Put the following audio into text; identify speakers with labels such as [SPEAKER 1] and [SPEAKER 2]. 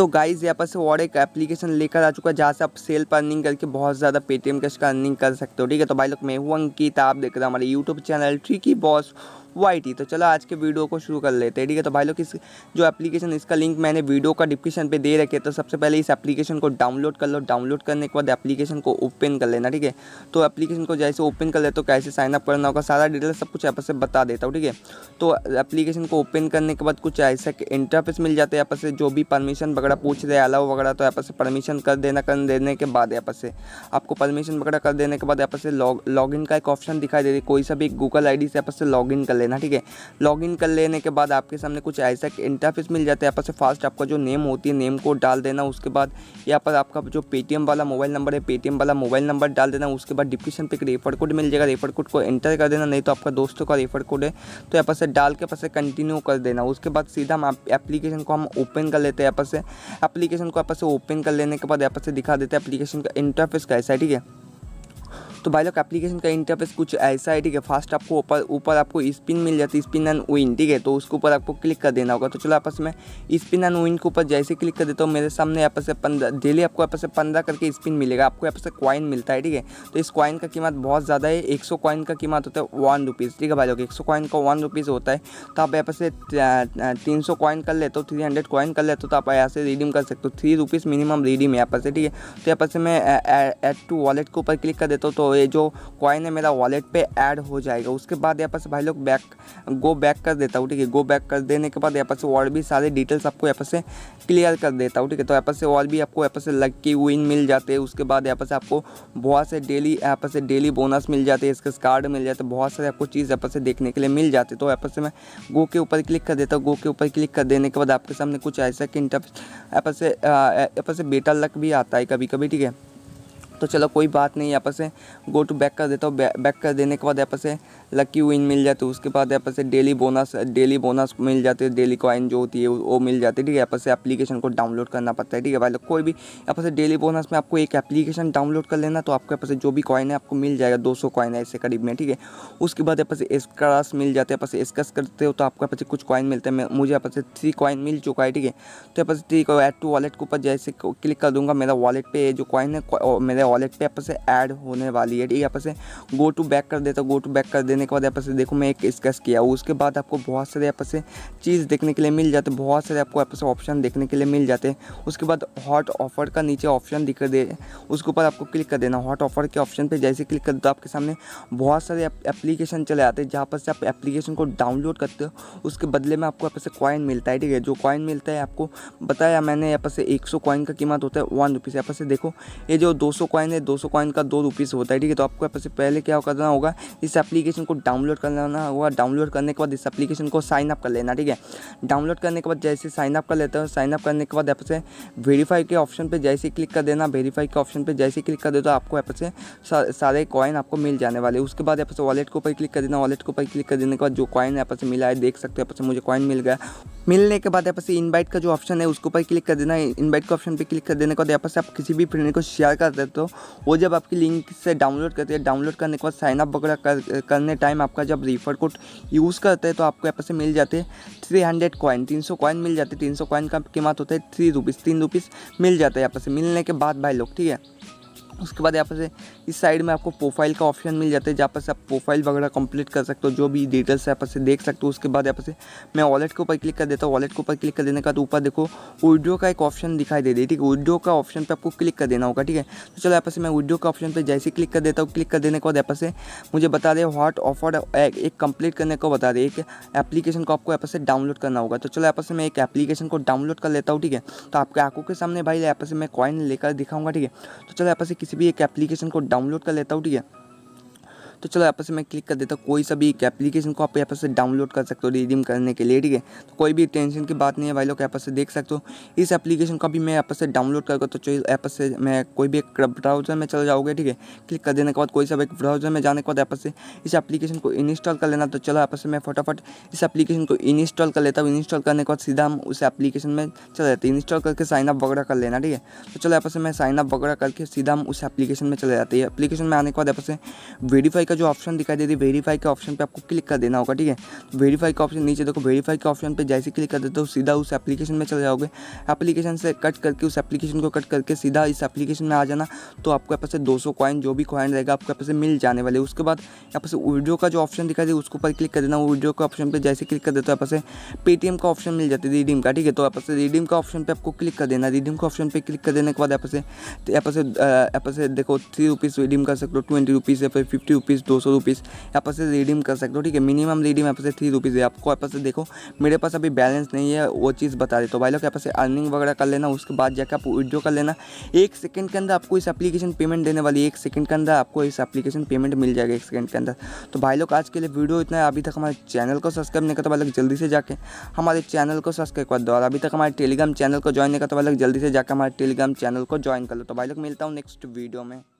[SPEAKER 1] तो गाइज़ यहाँ पर से और एक एप्लीकेशन लेकर आ चुका है जहाँ से आप सेल पर अर्निंग करके बहुत ज़्यादा पेटीएम कैश का अर्निंग कर सकते हो ठीक है तो भाई लोग मैं हूँ अंकित आप देख रहे हो हमारे यूट्यूब चैनल ठीक ही बॉस वाई तो चलो आज के वीडियो को शुरू कर लेते हैं ठीक है तो भाई लोग इस जो एप्लीकेशन इसका लिंक मैंने वीडियो का डिस्क्रिप्शन पे दे रखे तो सबसे पहले इस एप्लीकेशन को डाउनलोड कर लो डाउनलोड करने के बाद एप्लीकेशन को ओपन कर लेना ठीक है तो एप्लीकेशन को जैसे ओपन कर ले तो कैसे साइनअप करना होगा सारा डिटेल सब कुछ यहाँ से बता देता हूँ ठीक है तो एप्लीकेशन को ओपन करने के बाद कुछ ऐसा इंटरफेस मिल जाते हैं यहाँ से जो भी परमिशन वगैरह पूछ रहे अलाव वगैरह तो यहाँ से परमिशन कर देना कर देने के बाद यहाँ से आपको परमिशन वगैरह कर देने के बाद यहाँ से लॉग लॉगिन का एक ऑप्शन दिखाई दे रही है कोई सा भी गूगल आई से यहाँ से लॉगिन कर लेना ठीक है लॉगिन कर लेने के बाद आपके सामने कुछ ऐसा इंटरफेस मिल जाता है यहाँ पर से फास्ट आपका जो नेम होती है नेम को डाल देना उसके बाद यहाँ पर आपका जो पेटीएम वाला मोबाइल नंबर है पेटीएम वाला मोबाइल नंबर डाल देना उसके बाद डिप्रिप्शन पर एक रेफर कोड मिल जाएगा रेफर कोड को एंटर कर देना नहीं तो आपका दोस्तों का रेफर कोड है तो यहाँ पर से डाल के पास कंटिन्यू कर देना उसके बाद सीधा हम एप्लीकेशन को हम ओपन कर लेते हैं यहाँ पर से एप्लीकेशन को यहाँ पर ओपन कर लेने के बाद यहाँ पर से दिखा देते हैं एप्लीकेशन का इंटरफेस कैसा है ठीक है तो भाई लोग एप्लीकेशन का इंटरफेस कुछ ऐसा है ठीक है फास्ट आपको ऊपर ऊपर आपको स्पिन मिल जाती है स्पिन एंड विन ठीक है तो उसके ऊपर आपको क्लिक कर देना होगा तो चलो आपस में स्पिन एंड विन के ऊपर जैसे क्लिक कर देता हूँ मेरे सामने यहाँ से पंद्रह डेली आपको यहाँ से पंद्रह करके स्पिन मिलेगा आपको यहाँ से कॉइन मिलता है ठीक है तो इस कॉइन का कीमत बहुत ज़्यादा है एक सौ कॉइन का कीमत होता है वन रुपीज़ ठीक है भाई लोग एक सौ कॉइन का वन रुपीज़ होता है तो आप यहाँ से तीन सौ कॉइन कर लेते हो थ्री हंड्रेड कॉइन कर लेते हो तो आप यहाँ से रिडीम कर सकते हो थ्री रुपीज़ मिनिमम रिडीम है यहाँ पर से ठीक है तो यहाँ पर से मैं एड टू वॉलेट के ऊपर क्लिक कर देता हूँ तो ये जो कॉइन है मेरा वॉलेट पे ऐड हो जाएगा उसके बाद यहाँ पर से भाई लोग बैक गो बैक कर देता हूँ ठीक है गो बैक कर देने के बाद यहाँ पर से और भी सारे डिटेल्स आपको यहाँ पर से क्लियर कर देता हूँ ठीक है तो यहाँ पर से और भी आपको यहाँ पर से लक्की विन मिल जाते हैं उसके बाद यहाँ पर से आपको बहुत से डेली यहाँ पर से डेली बोनस मिल जाते हैं इसके कार्ड मिल जाते हैं बहुत सारे आपको चीज़ यहाँ पर से देखने के लिए मिल जाते तो यहाँ पर से मैं गो के ऊपर क्लिक कर देता हूँ गो के ऊपर क्लिक कर देने के बाद आपके सामने कुछ ऐसा कि इंटर यहाँ पर से यहाँ से बेटा लक भी आता है कभी कभी ठीक है तो चलो कोई बात नहीं यहाँ पर से गो टू बैक कर देता हूँ बैक कर देने के बाद यहाँ पर से लकी विन मिल जाती है उसके बाद यहाँ पर से डेली बोनस डेली बोनस मिल जाती है डेली कॉइन जो होती है वो मिल जाती है ठीक है यहाँ पर से एप्लीकेशन को डाउनलोड करना पड़ता है ठीक है भाई कोई भी यहाँ पर से डेली बोनस में आपको एक एप्लीकेशन डाउनलोड कर लेना तो आपके यहाँ पर जो भी कॉइन है आपको मिल जाएगा दो सौ कॉइन है ऐसे करीब में ठीक है उसके बाद यहाँ पर से एसक्रास मिल जाते हैं यहाँ पर करते हो तो आपको यहाँ पर कुछ कॉइन मिलते हैं मुझे यहाँ पर से थ्री कॉइन मिल चुका है ठीक है तो यहाँ पर से थ्री एड टू वॉलेट के ऊपर जैसे क्लिक कर दूंगा मेरा वॉलेट पे जो कॉइन है मेरे वॉलेट पे यहाँ से ऐड होने वाली है यहाँ पर से गो टू बैक कर देता गो टू बैक कर देने के बाद यहाँ से देखो मैं एक स्केच किया उसके बाद आपको बहुत सारे यहाँ से चीज़ देखने के लिए मिल जाते बहुत सारे आपको यहाँ से ऑप्शन देखने के लिए मिल जाते उसके बाद हॉट ऑफर का नीचे ऑप्शन दिख दे उसके ऊपर आपको क्लिक कर देना हॉट ऑफर के ऑप्शन पर जैसे क्लिक कर दो आपके सामने बहुत सारे एप्लीकेशन चले आते हैं जहाँ पर से आप एप्लीकेशन को डाउनलोड करते हो उसके बदले में आपको यहाँ से कॉइन मिलता है ठीक है जो कॉइन मिलता है आपको बताया मैंने यहाँ पर से एक सौ कॉइन का कीमत होता है वन रुपीज़ यहाँ पर से देखो ये जो दो सौ कॉइन है दो सौ कॉइन का दो रुपीज़ होता है ठीक है तो आपको सबसे पहले क्या करना होगा इस एप्लीकेशन को डाउनलोड करना होगा डाउनलोड करने के बाद इस एप्लीकेशन को साइन अप कर लेना ठीक है डाउनलोड करने के बाद जैसे साइन अप कर लेता हो साइन अप करने के बाद यहाँ से वेरीफाई के ऑप्शन पर जैसे क्लिक कर देना वेरीफाई के ऑप्शन पर जैसे क्लिक कर दे तो आपको यहाँ से सारे कॉइन आपको मिल जाने वाले उसके बाद यहाँ से वॉलेट के ऊपर क्लिक कर देना वॉलेट के ऊपर क्लिक कर देने के बाद जो कॉइन ऐप से मिला है देख सकते हो यहाँ से मुझे कॉइन मिल गया मिलने के बाद यहाँ से इनवाइट का जो ऑप्शन है उसके ऊपर क्लिक कर देना इनवाइट के ऑप्शन पर क्लिक कर देने के बाद यहाँ से आप किसी भी फ्रेंड को शेयर कर देते हो वो जब आपकी लिंक से डाउनलोड करते हैं डाउनलोड करने के बाद साइनअप वगैरह कर, करने टाइम आपका जब रिफर कोड यूज़ करते हैं तो आपको यहाँ से मिल जाते हैं थ्री हंड्रेड कॉइन तीन सौ कॉइन मिल जाते तीन सौ कॉइन का कीमत होता है थ्री रुपीज़ तीन रुपीज़ मिल जाता है यहाँ से मिलने के बाद भाई लोग ठीक है उसके बाद यहाँ पर से इस साइड में आपको प्रोफाइल का ऑप्शन मिल जाता है जहाँ पर से आप प्रोफाइल वगैरह कंप्लीट कर सकते हो जो भी डिटेल्स है यहाँ पर से देख सकते हो उसके बाद यहाँ पर से मैं वॉलेट के ऊपर क्लिक कर देता हूँ वॉलेट के ऊपर क्लिक कर देने के बाद ऊपर देखो वीडियो का एक ऑप्शन दिखाई दे रही ठीक है वीडियो का ऑप्शन पर आपको क्लिक कर देना होगा ठीक है तो चलो यहाँ पर मैं वीडियो का ऑप्शन पर जैसे क्लिक कर देता हूँ क्लिक कर देने के बाद यहाँ पर से मुझे बता रहे हॉट ऑफर एक कंप्लीट करने को बता रहे एक एप्लीकेशन को आपको यहाँ से डाउनलोड करना होगा तो चलो यहाँ से मैं एक एप्लीकेशन को डाउनलोड कर लेता हूँ ठीक है तो आपके आंखों के सामने भाई यहाँ से मैं कॉइन लेकर दिखाऊंगा ठीक है तो चलो यहाँ से किसी किसी भी एक एप्लीकेशन को डाउनलोड कर लेता हूँ ठीक है तो चलो यहाँ पर से मैं क्लिक कर देता हूँ कोई सा भी एक एप्लीकेशन को आप यहाँ पर से डाउनलोड कर सकते हो रिडीम करने के लिए ठीक है तो कोई भी टेंशन की बात नहीं है भाई लोग यहाँ पर से देख सकते हो इस एप्लीकेशन को भी मैं यहाँ पर से डाउनलोड करूँगा तो चलो यहाँ पर से मैं कोई भी एक ब्राउजर में चला जाओगे ठीक है क्लिक कर देने के बाद कोई सा एक ब्राउजर में जाने के बाद यहाँ पर से इस एप्लीकेशन को इंस्टॉल कर लेना तो चलो यहाँ पर से मैं फटाफट इस एप्लीकेशन को इंस्टॉल कर लेता हूँ इंस्टॉल करने के बाद सीधा हम उस एप्लीकेशन में चले जाते हैं इंस्टॉल करके साइनअप वगैरह कर लेना ठीक है तो चलो यहाँ पर से मैं साइनअप वगैरह करके सीधा हम उस एप्लीकेशन में चले जाते हैं एप्लीकेशन में आने के बाद यहाँ पर से वेरीफाई का जो ऑप्शन दिखाई दे रही वेरीफाई के ऑप्शन पे आपको क्लिक कर देना होगा ठीक है तो वेरीफाई का ऑप्शन नीचे देखो वेरीफाई के ऑप्शन पे जैसे क्लिक कर देते हो तो सीधा उस एप्लीकेशन में चले जाओगे एप्लीकेशन से कट करके उस एप्लीकेशन को कट करके सीधा इस एप्लीकेशन में आ जाना तो आपको यहाँ पर दो सौ कॉइन जो भी कॉइन रहेगा आपको यहाँ से मिल जाने वाले उसके बाद यहाँ पे वीडियो का जो ऑप्शन दिखाई दे उसके ऊपर क्लिक कर देना वीडियो के ऑप्शन पर जैसे क्लिक कर देते हो तो यहाँ पेटीएम का ऑप्शन मिल जाता है रिडीम का ठीक है तो यहाँ रिडीम का ऑप्शन पर आपको क्लिक कर देना रिडीम के ऑप्शन पर क्लिक कर देने के बाद यहाँ से तो यहाँ से यहाँ देखो थ्री रुपीज़ रिडीम कर सकते हो ट्वेंटी रुपीज़ या फिर फिफ्टी रुपीज़ रुपीज़ दो सौ रुपीज़ यहाँ पर से रिडीम कर सकते हो ठीक है मिनिमम रिडीम यहाँ पर से थ्री रुपीज़ है आपको यहाँ पर से देखो मेरे पास अभी बैलेंस नहीं है वो चीज़ बता देते तो भाई लोग यहाँ पर से अर्निंग वगैरह कर लेना उसके बाद जाकर आप विड्रो कर लेना एक सेकेंड के अंदर आपको इस एप्लीकेशन पेमेंट देने वाली एक सेकेंड के अंदर आपको इस एप्लीकेशन पेमेंट मिल जाएगा एक सेकेंड के अंदर तो भाई लोग आज के लिए वीडियो इतना अभी तक हमारे चैनल को सब्सक्राइब नहीं करता तो भाई लोग जल्दी से जाकर हमारे चैनल को सब्सक्राइब कर दो और अभी तक हमारे टेलीग्राम चैनल को ज्वाइन नहीं करता तो भाई लोग जल्दी से जाकर हमारे टेलीग्राम चैनल को ज्वाइन कर लो तो भाई लोग मिलता हूँ नेक्स्ट वीडियो में